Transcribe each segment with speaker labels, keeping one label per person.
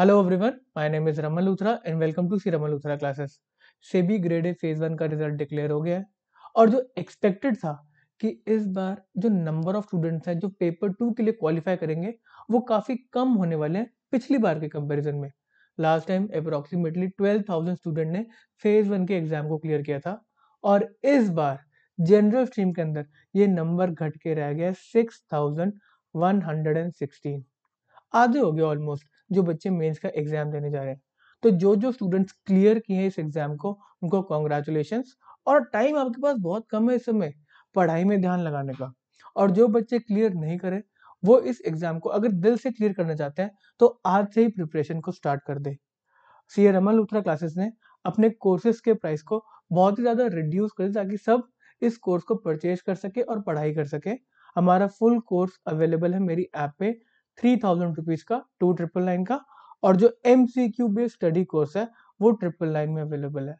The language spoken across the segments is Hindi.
Speaker 1: hello everyone my name is Raman Luthra and welcome to C Raman Luthra classes SEBI A phase one का रिजल्ट डिक्लेयर हो गया है और जो एक्सपेक्टेड था कि इस बार जो नंबर ऑफ स्टूडेंट्स हैं जो पेपर टू के लिए क्वालिफाई करेंगे वो काफ़ी कम होने वाले हैं पिछली बार के कंपेरिजन में last time approximately twelve thousand student ने फेज वन के एग्जाम को क्लियर किया था और इस बार जनरल स्ट्रीम के अंदर ये नंबर घट के रह गया six thousand one hundred and sixteen आधे हो गए ऑलमोस्ट जो बच्चे मेंस का एग्जाम देने जा रहे हैं तो जो जो स्टूडेंट्स क्लियर किए हैं इस एग्जाम को उनको कॉन्ग्रेचुलेशन और टाइम आपके पास बहुत कम है इस समय पढ़ाई में ध्यान लगाने का और जो बच्चे क्लियर नहीं करे वो इस एग्जाम को अगर दिल से क्लियर करना चाहते हैं तो आज से ही प्रिपरेशन को स्टार्ट कर दे C A Raman Luthra classes ने अपने कोर्सेज के प्राइस को बहुत ही ज़्यादा रिड्यूस करें ताकि सब इस कोर्स को परचेज कर सके और पढ़ाई कर सके हमारा फुल कोर्स अवेलेबल है मेरी ऐप पे थ्री थाउजेंड रुपीज का टू ट्रिपल नाइन का और जो M C Q based study course है वो ट्रिपल नाइन में अवेलेबल है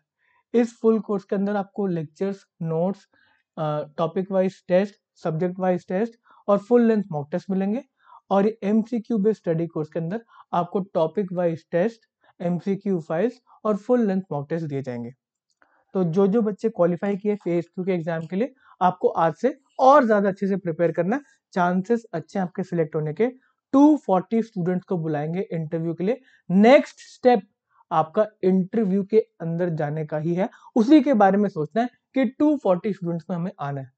Speaker 1: इस फुल कोर्स के अंदर आपको lectures notes topic wise test subject wise test और फुल लेंथ मॉक टेस्ट मिलेंगे और ये M C Q based study course के अंदर आपको topic wise test M C Q files और फुल लेंथ मॉक टेस्ट दिए जाएंगे तो जो जो बच्चे क्वालिफाई किए फेज टू के एग्जाम के लिए आपको आज से और ज्यादा अच्छे से प्रिपेयर करना चांसेस अच्छे आपके सिलेक्ट होने के 240 स्टूडेंट्स को बुलाएंगे इंटरव्यू के लिए नेक्स्ट स्टेप आपका इंटरव्यू के अंदर जाने का ही है उसी के बारे में सोचना है कि 240 स्टूडेंट्स में हमें आना है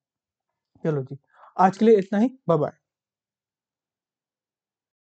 Speaker 1: चलो जी आज के लिए इतना ही बाय